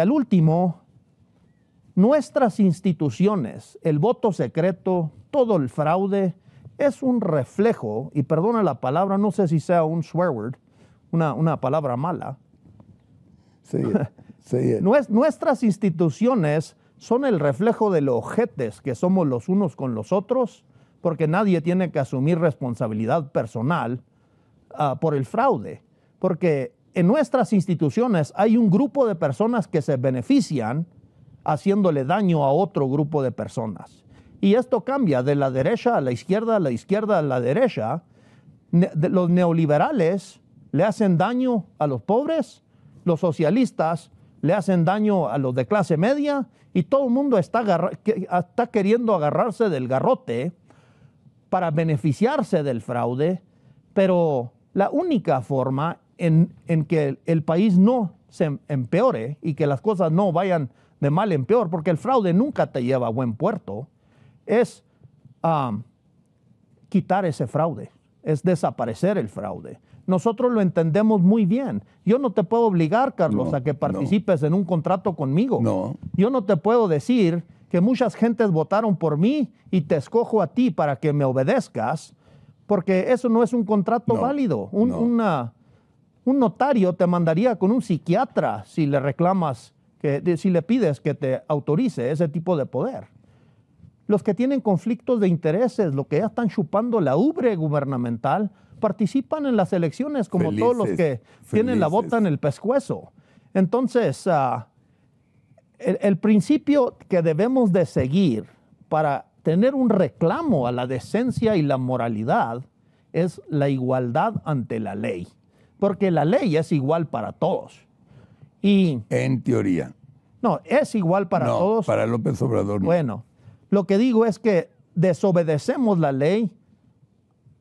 al último, nuestras instituciones, el voto secreto, todo el fraude, es un reflejo, y perdona la palabra, no sé si sea un swear word, una, una palabra mala. Sí, sí. nuestras instituciones son el reflejo de los jetes que somos los unos con los otros, porque nadie tiene que asumir responsabilidad personal ah, por el fraude, porque en nuestras instituciones hay un grupo de personas que se benefician haciéndole daño a otro grupo de personas. Y esto cambia de la derecha a la izquierda, a la izquierda a la derecha. los neoliberales le hacen daño a los pobres, los socialistas le hacen daño a los de clase media y todo el mundo está, está queriendo agarrarse del garrote para beneficiarse del fraude, pero la única forma en, que el, país no se empeore y que las cosas no vayan de mal en peor, porque el fraude nunca te lleva a buen puerto, es quitar ese fraude, es desaparecer el fraude. Nosotros lo entendemos muy bien. Yo no te puedo obligar, Carlos, a que participes en un contrato conmigo. Yo no te puedo decir que muchas gentes votaron por mí y te escojo a ti para que me obedezcas, porque eso no es un contrato válido. una, un notario te mandaría con un psiquiatra si le reclamas, que, si le pides que te autorice ese tipo de poder. Los que tienen conflictos de intereses, los que ya están chupando la ubre gubernamental, participan en las elecciones como todos los que tienen la bota en el pescuezo. Entonces, ah, el, el principio que debemos de seguir para tener un reclamo a la decencia y la moralidad es la igualdad ante la ley porque la ley es igual para todos. Y, en teoría. No, es igual para todos. Para López Obrador. Bueno, lo que digo es que desobedecemos la ley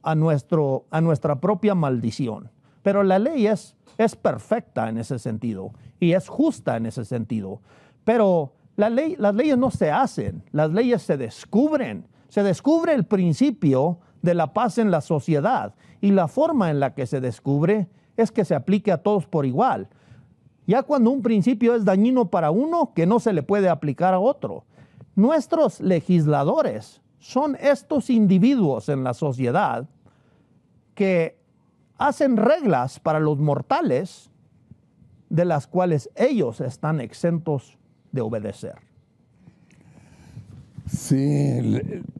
a, nuestro, a nuestra propia maldición. Pero la ley es, es perfecta en ese sentido y es justa en ese sentido. Pero la ley, las leyes no se hacen, las leyes se descubren. Se descubre el principio de la paz en la sociedad y la forma en la que se descubre es que se aplique a todos por igual. Ya cuando un principio es dañino para uno, que no se le puede aplicar a otro. Nuestros legisladores son estos individuos en la sociedad que hacen reglas para los mortales de las cuales ellos están exentos de obedecer. Sí,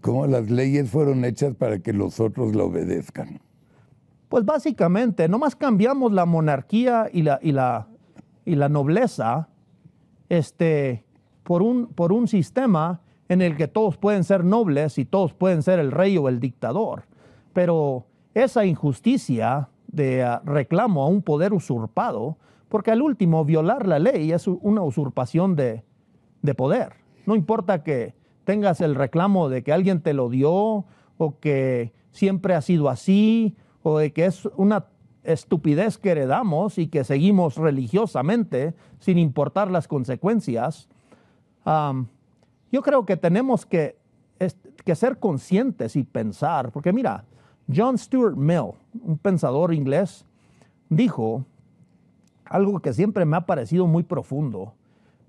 como las leyes fueron hechas para que los otros la obedezcan. Pues básicamente, nomás cambiamos la monarquía y la, y la, nobleza este, por, un, por un sistema en el que todos pueden ser nobles y todos pueden ser el rey o el dictador. Pero esa injusticia de ah, reclamo a un poder usurpado, porque al último violar la ley es una usurpación de, de poder. No importa que tengas el reclamo de que alguien te lo dio o que siempre ha sido así o de que es una estupidez que heredamos y que seguimos religiosamente sin importar las consecuencias, yo creo que tenemos que, ser conscientes y pensar, porque mira, John Stuart Mill, un pensador inglés, dijo algo que siempre me ha parecido muy profundo.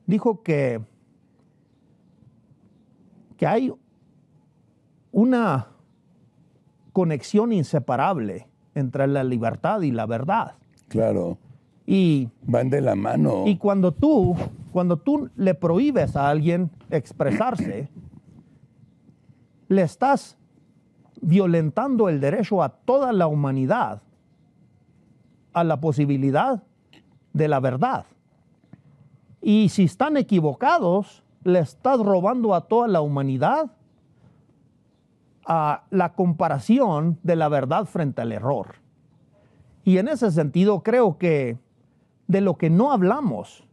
Dijo que, que hay una conexión inseparable entre la libertad y la verdad. Claro. Y van de la mano. Y cuando tú, cuando tú le prohíbes a alguien expresarse, le estás violentando el derecho a toda la humanidad a la posibilidad de la verdad. Y si están equivocados, le estás robando a toda la humanidad a la comparación de la verdad frente al error. Y en ese sentido creo que de lo que no hablamos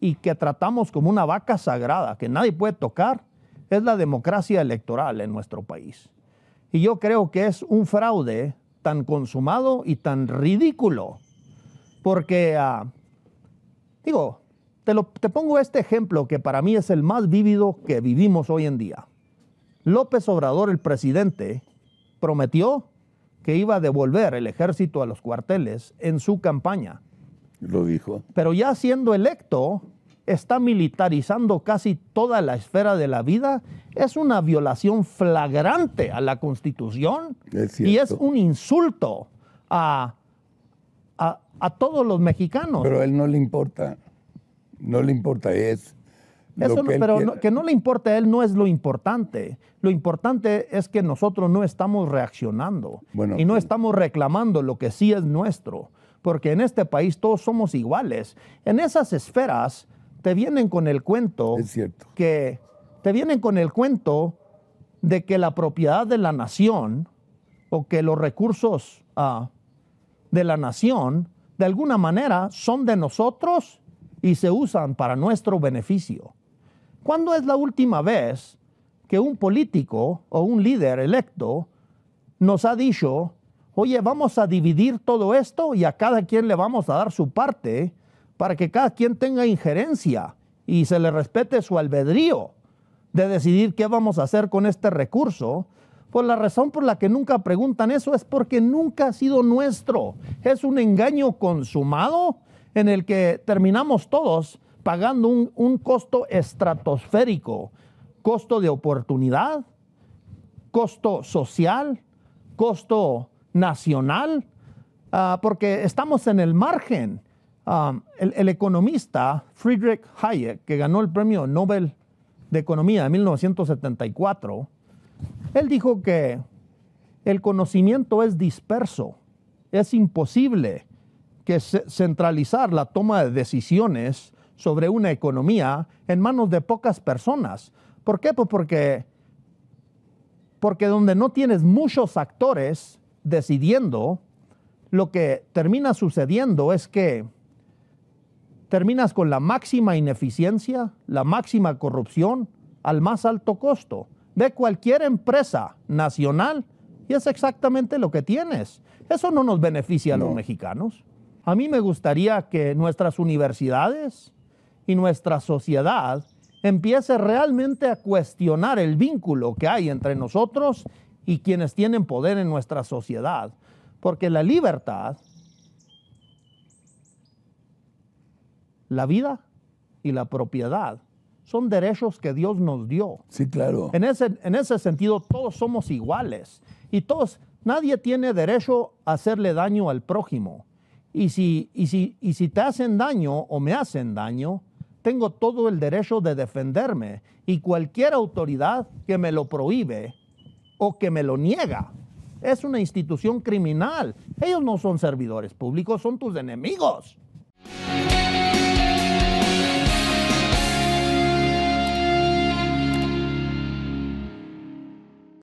y que tratamos como una vaca sagrada que nadie puede tocar es la democracia electoral en nuestro país. Y yo creo que es un fraude tan consumado y tan ridículo, porque, ah, digo, te, te pongo este ejemplo que para mí es el más vívido que vivimos hoy en día. López Obrador, el presidente, prometió que iba a devolver el ejército a los cuarteles en su campaña. Lo dijo. Pero ya siendo electo, está militarizando casi toda la esfera de la vida. Es una violación flagrante a la Constitución y es un insulto a, todos los mexicanos. Pero a él no le importa. No le importa, es pero que no le importe a él no es lo importante. Lo importante es que nosotros no estamos reaccionando y no estamos reclamando lo que sí es nuestro, porque en este país todos somos iguales. En esas esferas te vienen con el cuento que te vienen con el cuento de que la propiedad de la nación o que los recursos ah, de la nación de alguna manera son de nosotros y se usan para nuestro beneficio. ¿Cuándo es la última vez que un político o un líder electo nos ha dicho, oye, vamos a dividir todo esto y a cada quien le vamos a dar su parte para que cada quien tenga injerencia y se le respete su albedrío de decidir qué vamos a hacer con este recurso? Pues la razón por la que nunca preguntan eso es porque nunca ha sido nuestro. Es un engaño consumado en el que terminamos todos pagando un, costo estratosférico, costo de oportunidad, costo social, costo nacional, ah, porque estamos en el margen. Ah, el, economista Friedrich Hayek, que ganó el premio Nobel de Economía en 1974, él dijo que el conocimiento es disperso, es imposible que centralizar la toma de decisiones sobre una economía en manos de pocas personas. ¿Por qué? Pues porque, porque donde no tienes muchos actores decidiendo, lo que termina sucediendo es que terminas con la máxima ineficiencia, la máxima corrupción, al más alto costo de cualquier empresa nacional. Y es exactamente lo que tienes. Eso no nos beneficia a los mexicanos. A mí me gustaría que nuestras universidades, y nuestra sociedad empiece realmente a cuestionar el vínculo que hay entre nosotros y quienes tienen poder en nuestra sociedad. Porque la libertad, la vida y la propiedad son derechos que Dios nos dio. Sí, claro. En ese, en ese sentido, todos somos iguales y todos, nadie tiene derecho a hacerle daño al prójimo. Y si, y si te hacen daño o me hacen daño, tengo todo el derecho de defenderme y cualquier autoridad que me lo prohíbe o que me lo niega es una institución criminal. Ellos no son servidores públicos, son tus enemigos.